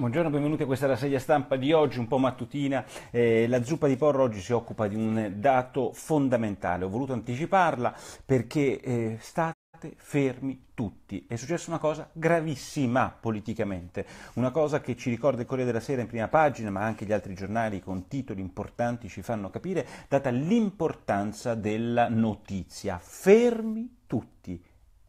Buongiorno, benvenuti a questa rassegna stampa di oggi, un po' mattutina. Eh, la zuppa di porro oggi si occupa di un dato fondamentale. Ho voluto anticiparla perché eh, sta fermi tutti. È successa una cosa gravissima politicamente, una cosa che ci ricorda il Corriere della Sera in prima pagina, ma anche gli altri giornali con titoli importanti ci fanno capire, data l'importanza della notizia. Fermi tutti.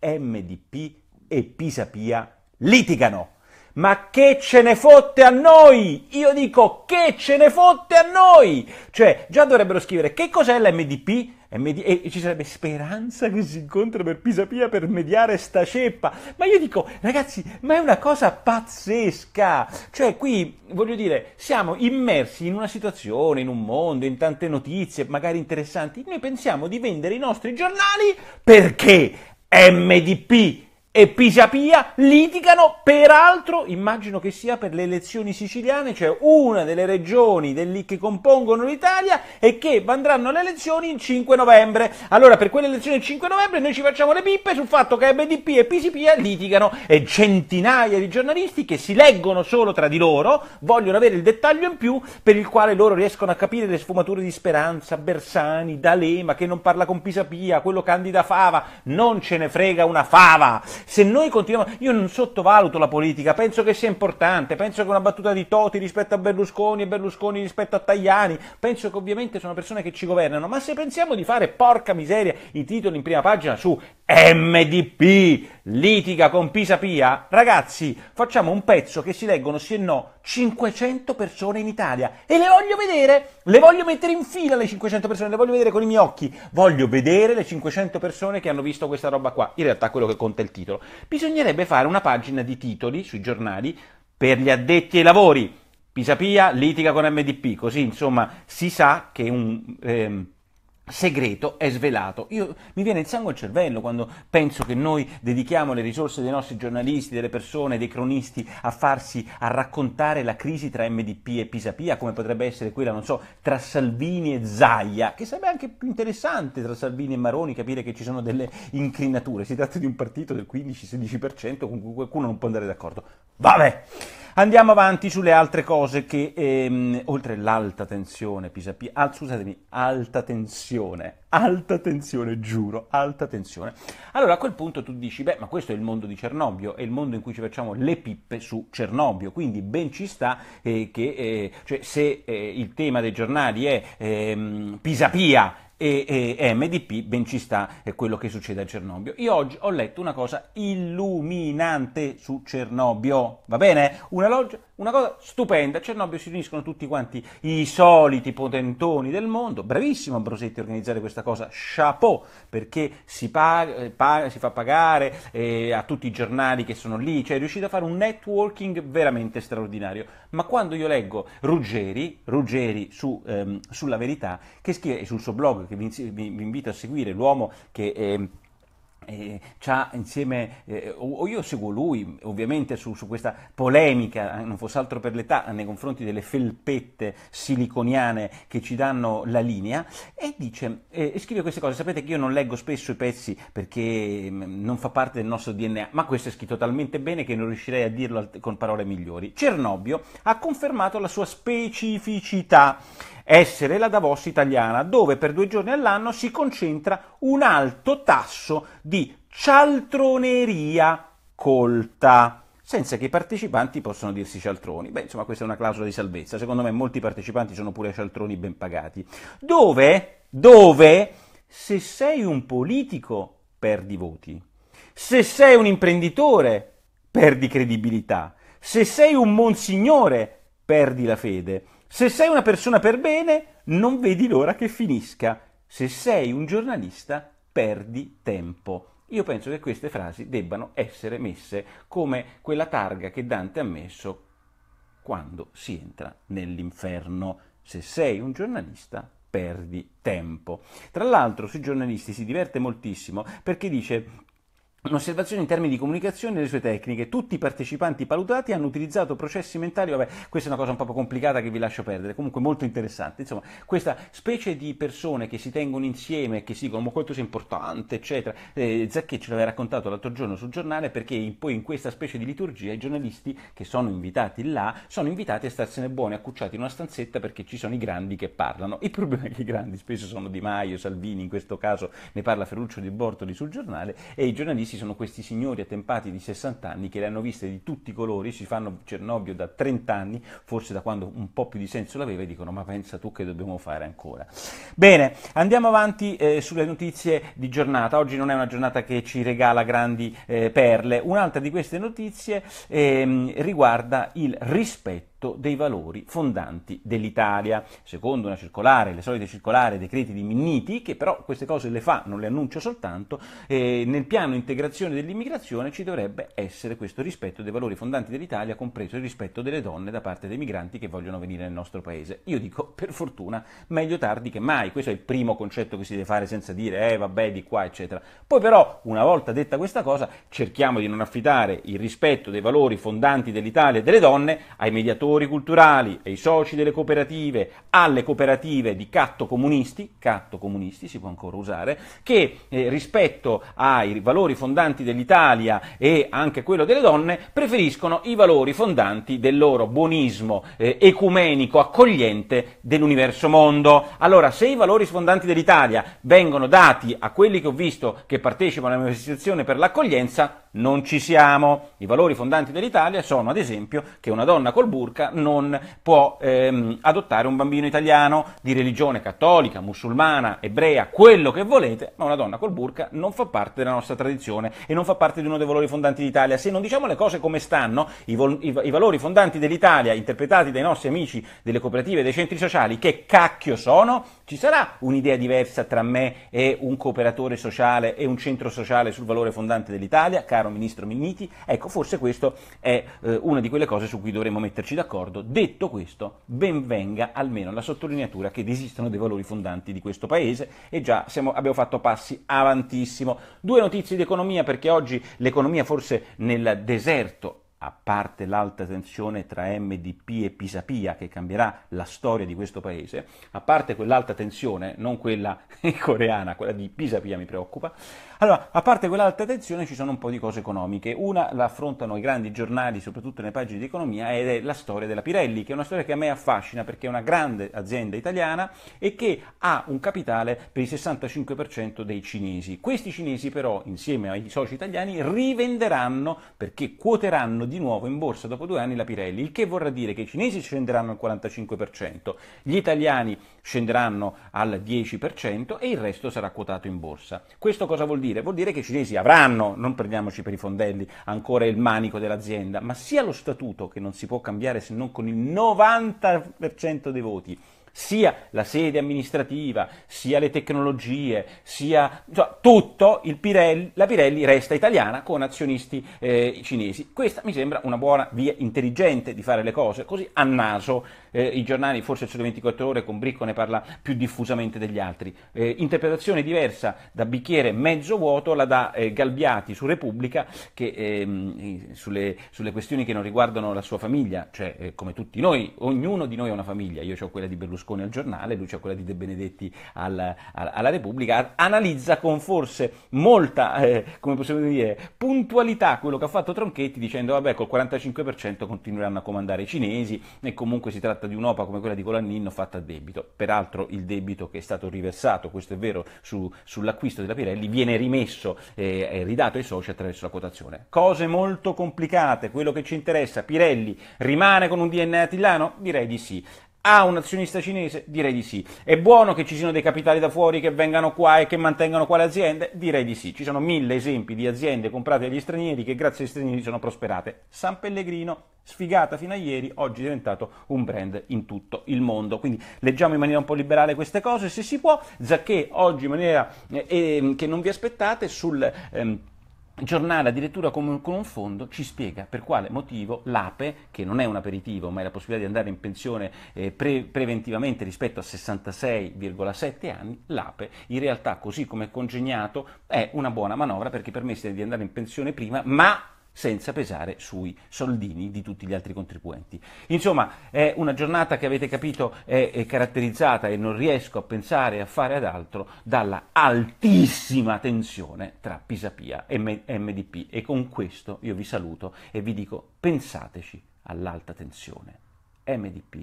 MDP e Pisapia litigano ma che ce ne fotte a noi? Io dico che ce ne fotte a noi? Cioè, già dovrebbero scrivere che cos'è l'MDP? MD... e ci sarebbe speranza che si incontri per Pisapia per mediare sta ceppa. Ma io dico, ragazzi, ma è una cosa pazzesca. Cioè, qui, voglio dire, siamo immersi in una situazione, in un mondo, in tante notizie, magari interessanti. Noi pensiamo di vendere i nostri giornali perché MDP e Pisapia litigano, peraltro immagino che sia per le elezioni siciliane, cioè una delle regioni del, che compongono l'Italia e che andranno alle elezioni il 5 novembre. Allora per quelle elezioni il 5 novembre noi ci facciamo le pippe sul fatto che MDP e Pisapia litigano e centinaia di giornalisti che si leggono solo tra di loro vogliono avere il dettaglio in più per il quale loro riescono a capire le sfumature di Speranza, Bersani, D'Alema che non parla con Pisapia, quello candida Fava, non ce ne frega una fava. Se noi continuiamo, io non sottovaluto la politica, penso che sia importante, penso che una battuta di Toti rispetto a Berlusconi e Berlusconi rispetto a Tajani, penso che ovviamente sono persone che ci governano, ma se pensiamo di fare porca miseria i titoli in prima pagina su MDP litiga con Pisa Pia, ragazzi, facciamo un pezzo che si leggono sì e no 500 persone in Italia e le voglio vedere, le voglio mettere in fila le 500 persone, le voglio vedere con i miei occhi, voglio vedere le 500 persone che hanno visto questa roba qua. In realtà quello che conta è il titolo titolo. Bisognerebbe fare una pagina di titoli sui giornali per gli addetti ai lavori. Pisapia litiga con MDP, così insomma si sa che un... Ehm, segreto è svelato. Io, mi viene il sangue al cervello quando penso che noi dedichiamo le risorse dei nostri giornalisti, delle persone, dei cronisti a farsi, a raccontare la crisi tra MDP e Pisapia, come potrebbe essere quella, non so, tra Salvini e Zaia, che sarebbe anche più interessante tra Salvini e Maroni capire che ci sono delle incrinature. Si tratta di un partito del 15-16% con cui qualcuno non può andare d'accordo. Vabbè! Andiamo avanti sulle altre cose che, ehm, oltre l'alta tensione, Pisapia, al, scusatemi, alta tensione, alta tensione, giuro, alta tensione. Allora a quel punto tu dici, beh, ma questo è il mondo di Cernobbio, è il mondo in cui ci facciamo le pippe su Cernobbio, quindi ben ci sta eh, che, eh, cioè, se eh, il tema dei giornali è ehm, Pisapia, e, e MDP, ben ci sta quello che succede a Cernobbio. Io oggi ho letto una cosa illuminante su Cernobbio, va bene? Una, log- una cosa stupenda, a Cernobbio si uniscono tutti quanti i soliti potentoni del mondo, bravissimo Ambrosetti a organizzare questa cosa, chapeau, perché si, pag- eh, pag- si fa pagare eh, a tutti i giornali che sono lì, cioè è riuscito a fare un networking veramente straordinario. Ma quando io leggo Ruggeri, Ruggeri su, ehm, sulla verità, che scrive sul suo blog che vi, vi, vi invito a seguire, l'uomo che... Ehm, eh, eh, insieme, eh, o, io seguo lui ovviamente su, su questa polemica, eh, non fosse altro per l'età, nei confronti delle felpette siliconiane che ci danno la linea, e dice, eh, e scrive queste cose, sapete che io non leggo spesso i pezzi perché mm, non fa parte del nostro DNA, ma questo è scritto talmente bene che non riuscirei a dirlo con parole migliori. Cernobbio ha confermato la sua specificità essere la Davos italiana, dove per due giorni all'anno si concentra un alto tasso di cialtroneria colta senza che i partecipanti possano dirsi cialtroni. Beh, insomma, questa è una clausola di salvezza. Secondo me molti partecipanti sono pure cialtroni ben pagati. Dove, dove, se sei un politico, perdi voti. Se sei un imprenditore, perdi credibilità. Se sei un monsignore, perdi la fede. Se sei una persona per bene, non vedi l'ora che finisca. Se sei un giornalista, perdi tempo. Io penso che queste frasi debbano essere messe come quella targa che Dante ha messo quando si entra nell'inferno. Se sei un giornalista, perdi tempo. Tra l'altro sui giornalisti si diverte moltissimo perché dice Un'osservazione in termini di comunicazione e le sue tecniche. Tutti i partecipanti palutati hanno utilizzato processi mentali, vabbè, questa è una cosa un po' complicata che vi lascio perdere, comunque molto interessante. Insomma, questa specie di persone che si tengono insieme, che si dicono ma quanto sei importante, eccetera. Eh, Zacchè ce l'aveva raccontato l'altro giorno sul giornale perché in, poi in questa specie di liturgia i giornalisti che sono invitati là sono invitati a starsene buoni, accucciati in una stanzetta perché ci sono i grandi che parlano. Il problema è che i grandi spesso sono Di Maio, Salvini, in questo caso ne parla Ferruccio Di Bortoli sul giornale e i giornalisti visti sono questi signori attempati di 60 anni che le hanno viste di tutti i colori, si fanno Cernobbio da 30 anni, forse da quando un po' più di senso l'aveva, e dicono ma pensa tu che dobbiamo fare ancora. Bene, andiamo avanti eh, sulle notizie di giornata. Oggi non è una giornata che ci regala grandi eh, perle. Un'altra di queste notizie ehm, riguarda il rispetto rispetto dei valori fondanti dell'Italia. Secondo una circolare, le solite circolari, decreti di Minniti, che però queste cose le fa, non le annuncia soltanto, eh, nel piano integrazione dell'immigrazione ci dovrebbe essere questo rispetto dei valori fondanti dell'Italia, compreso il rispetto delle donne da parte dei migranti che vogliono venire nel nostro paese. Io dico, per fortuna, meglio tardi che mai. Questo è il primo concetto che si deve fare senza dire, eh vabbè, di qua, eccetera. Poi però, una volta detta questa cosa, cerchiamo di non affidare il rispetto dei valori fondanti dell'Italia e delle donne ai mediatori operatori culturali, i soci delle cooperative, alle cooperative di catto comunisti, catto comunisti si può ancora usare, che eh, rispetto ai valori fondanti dell'Italia e anche quello delle donne preferiscono i valori fondanti del loro buonismo eh, ecumenico accogliente dell'universo mondo. Allora, se i valori fondanti dell'Italia vengono dati a quelli che ho visto che partecipano alla manifestazione per l'accoglienza, non ci siamo. I valori fondanti dell'Italia sono, ad esempio, che una donna col burka non può ehm, adottare un bambino italiano di religione cattolica, musulmana, ebrea, quello che volete, ma una donna col burka non fa parte della nostra tradizione e non fa parte di uno dei valori fondanti d'Italia. Se non diciamo le cose come stanno, i, vol- i, i valori fondanti dell'Italia, interpretati dai nostri amici delle cooperative e dei centri sociali, che cacchio sono, ci sarà un'idea diversa tra me e un cooperatore sociale e un centro sociale sul valore fondante dell'Italia? caro ministro Minniti, ecco forse questo è eh, una di quelle cose su cui dovremmo metterci d'accordo. Detto questo, ben venga almeno la sottolineatura che esistano dei valori fondanti di questo Paese e già siamo, abbiamo fatto passi avantissimo. Due notizie di economia perché oggi l'economia forse nel deserto a parte l'alta tensione tra MDP e Pisapia che cambierà la storia di questo paese, a parte quell'alta tensione, non quella coreana, quella di Pisapia mi preoccupa, allora, a parte quell'alta tensione ci sono un po' di cose economiche, una la affrontano i grandi giornali, soprattutto nelle pagine di economia, ed è la storia della Pirelli, che è una storia che a me affascina perché è una grande azienda italiana e che ha un capitale per il 65% dei cinesi. Questi cinesi però, insieme ai soci italiani, rivenderanno perché quoteranno di nuovo in borsa dopo due anni la Pirelli, il che vorrà dire che i cinesi scenderanno al 45%, gli italiani scenderanno al 10% e il resto sarà quotato in borsa. Questo cosa vuol dire? Vuol dire che i cinesi avranno, non prendiamoci per i fondelli, ancora il manico dell'azienda, ma sia lo statuto che non si può cambiare se non con il 90% dei voti, sia la sede amministrativa, sia le tecnologie, sia cioè, tutto, Pirelli, la Pirelli resta italiana con azionisti eh, cinesi. Questa mi sembra una buona via intelligente di fare le cose, così a naso eh, i giornali, forse il Sole 24 Ore con Bricco ne parla più diffusamente degli altri. Eh, interpretazione diversa da bicchiere mezzo vuoto la dà eh, Galbiati su Repubblica che, ehm, sulle, sulle, questioni che non riguardano la sua famiglia, cioè eh, come tutti noi, ognuno di noi ha una famiglia, io ho quella di Berlusconi Berlusconi al giornale, lui c'è quella di De Benedetti al, al, alla Repubblica, analizza con forse molta, eh, come possiamo dire, puntualità quello che ha fatto Tronchetti dicendo vabbè col 45% continueranno a comandare i cinesi e comunque si tratta di un'OPA come quella di Colannino fatta a debito. Peraltro il debito che è stato riversato, questo è vero, su, sull'acquisto della Pirelli viene rimesso eh, e eh, ridato ai soci attraverso la quotazione. Cose molto complicate, quello che ci interessa, Pirelli rimane con un DNA a Tillano? Direi di sì ha un azionista cinese? Direi di sì. È buono che ci siano dei capitali da fuori che vengano qua e che mantengano qua le aziende? Direi di sì. Ci sono mille esempi di aziende comprate dagli stranieri che grazie agli stranieri sono prosperate. San Pellegrino, sfigata fino a ieri, oggi è diventato un brand in tutto il mondo. Quindi leggiamo in maniera un po' liberale queste cose, se si può. Zacchè oggi in maniera eh, eh, che non vi aspettate sul... Ehm, giornale addirittura con un fondo ci spiega per quale motivo l'APE, che non è un aperitivo ma è la possibilità di andare in pensione eh, pre- preventivamente rispetto a 66,7 anni, l'APE in realtà così come è congegnato è una buona manovra perché permette di andare in pensione prima ma senza pesare sui soldini di tutti gli altri contribuenti. Insomma, è una giornata che avete capito è, è caratterizzata e non riesco a pensare a fare ad altro dalla altissima tensione tra Pisapia e MDP e con questo io vi saluto e vi dico pensateci all'alta tensione. MDP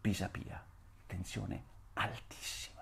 Pisapia, tensione altissima.